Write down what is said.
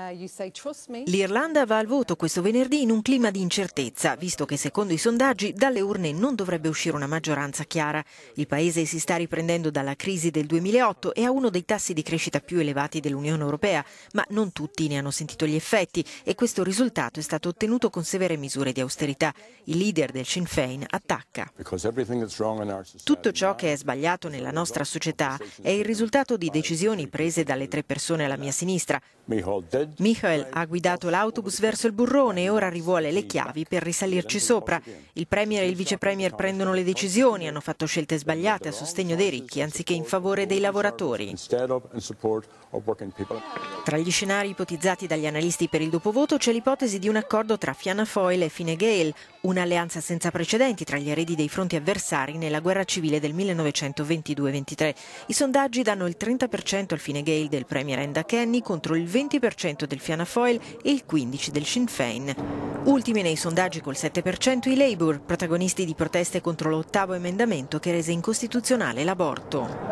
Uh, L'Irlanda va al voto questo venerdì in un clima di incertezza, visto che secondo i sondaggi dalle urne non dovrebbe uscire una maggioranza chiara. Il paese si sta riprendendo dalla crisi del 2008 e ha uno dei tassi di crescita più elevati dell'Unione Europea, ma non tutti ne hanno sentito gli effetti e questo risultato è stato ottenuto con severe misure di austerità. Il leader del Sinn Féin attacca. Tutto ciò che è sbagliato nella nostra società è il risultato di decisioni prese dalle tre persone alla mia sinistra, Michael ha guidato l'autobus verso il burrone e ora rivuole le chiavi per risalirci sopra. Il Premier e il Vice Premier prendono le decisioni, hanno fatto scelte sbagliate a sostegno dei ricchi anziché in favore dei lavoratori. Tra gli scenari ipotizzati dagli analisti per il dopovoto c'è l'ipotesi di un accordo tra Fianna Foyle e Fine Gael, Un'alleanza senza precedenti tra gli eredi dei fronti avversari nella guerra civile del 1922-23. I sondaggi danno il 30% al Fine Gael del premier Enda Kenny contro il 20% del Fianna Foyle e il 15% del Sinn Féin. Ultimi nei sondaggi col 7% i Labour, protagonisti di proteste contro l'ottavo emendamento che rese incostituzionale l'aborto.